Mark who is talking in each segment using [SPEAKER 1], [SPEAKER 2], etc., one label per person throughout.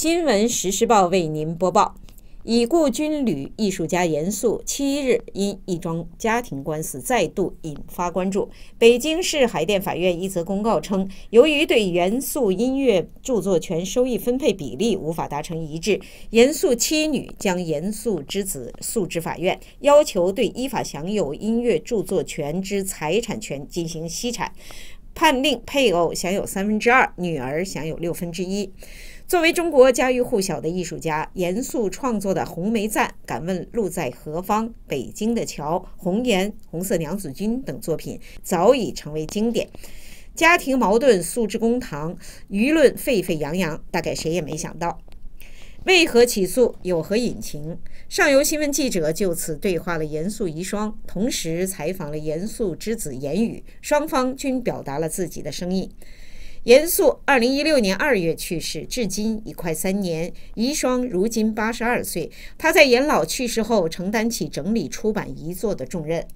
[SPEAKER 1] 新闻实时报为您播报：已故军旅艺术家严肃七日因一桩家庭官司再度引发关注。北京市海淀法院一则公告称，由于对严肃音乐著作权收益分配比例无法达成一致，严肃妻女将严肃之子诉至法院，要求对依法享有音乐著作权之财产权进行析产，判令配偶享有三分之二，女儿享有六分之一。作为中国家喻户晓的艺术家，阎肃创作的《红梅赞》《敢问路在何方》《北京的桥》《红颜》《红色娘子军》等作品早已成为经典。家庭矛盾诉之公堂，舆论沸沸扬扬，大概谁也没想到，为何起诉，有何隐情？上游新闻记者就此对话了阎肃遗孀，同时采访了阎肃之子阎宇，双方均表达了自己的声音。严肃二零一六年二月去世，至今已快三年。遗孀如今八十二岁，她在严老去世后承担起整理出版遗作的重任。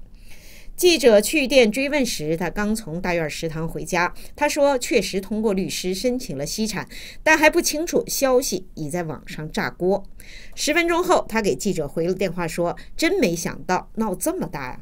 [SPEAKER 1] 记者去电追问时，她刚从大院食堂回家。她说：“确实通过律师申请了析产，但还不清楚消息已在网上炸锅。”十分钟后，她给记者回了电话，说：“真没想到闹这么大呀！”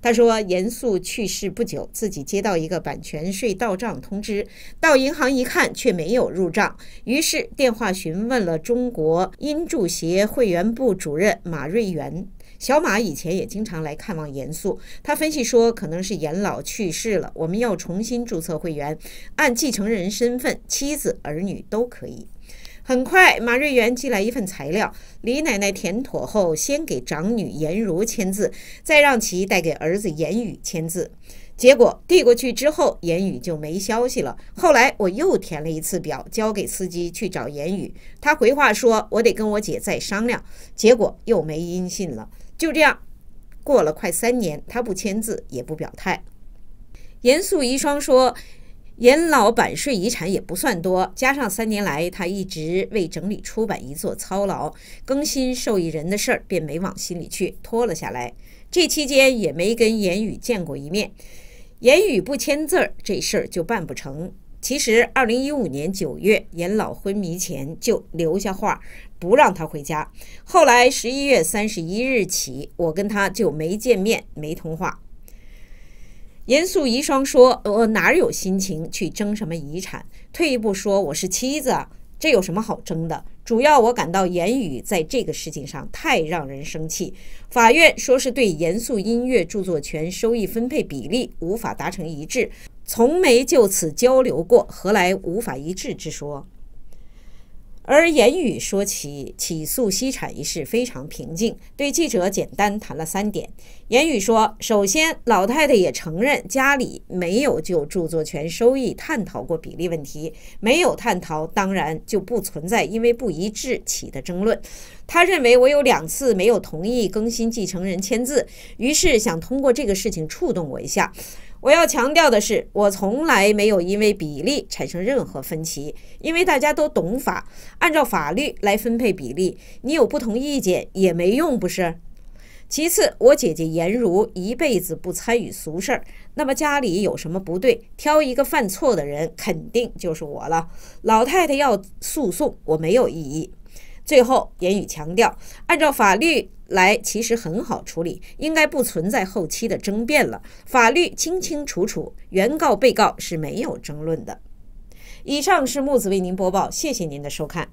[SPEAKER 1] 他说：“严肃去世不久，自己接到一个版权税到账通知，到银行一看却没有入账，于是电话询问了中国音著协会员部主任马瑞元。小马以前也经常来看望严肃，他分析说，可能是严老去世了，我们要重新注册会员，按继承人身份，妻子儿女都可以。”很快，马瑞元寄来一份材料，李奶奶填妥后，先给长女颜如签字，再让其带给儿子颜宇签字。结果递过去之后，言宇就没消息了。后来我又填了一次表，交给司机去找言宇，他回话说我得跟我姐再商量，结果又没音信了。就这样，过了快三年，他不签字也不表态。严肃遗孀说。严老板税遗产也不算多，加上三年来他一直为整理出版遗作操劳，更新受益人的事儿便没往心里去，拖了下来。这期间也没跟严宇见过一面，严宇不签字儿，这事儿就办不成。其实，二零一五年九月严老昏迷前就留下话，不让他回家。后来十一月三十一日起，我跟他就没见面，没通话。严肃遗孀说：“我哪儿有心情去争什么遗产？退一步说，我是妻子，这有什么好争的？主要我感到言语在这个事情上太让人生气。法院说是对严肃音乐著作权收益分配比例无法达成一致，从没就此交流过，何来无法一致之说？”而言语说起起诉西产一事非常平静，对记者简单谈了三点。言语说，首先老太太也承认家里没有就著作权收益探讨过比例问题，没有探讨，当然就不存在因为不一致起的争论。他认为我有两次没有同意更新继承人签字，于是想通过这个事情触动我一下。我要强调的是，我从来没有因为比例产生任何分歧，因为大家都懂法，按照法律来分配比例。你有不同意见也没用，不是？其次，我姐姐颜如一辈子不参与俗事儿，那么家里有什么不对，挑一个犯错的人，肯定就是我了。老太太要诉讼，我没有异议。最后，言语强调，按照法律来，其实很好处理，应该不存在后期的争辩了。法律清清楚楚，原告被告是没有争论的。以上是木子为您播报，谢谢您的收看。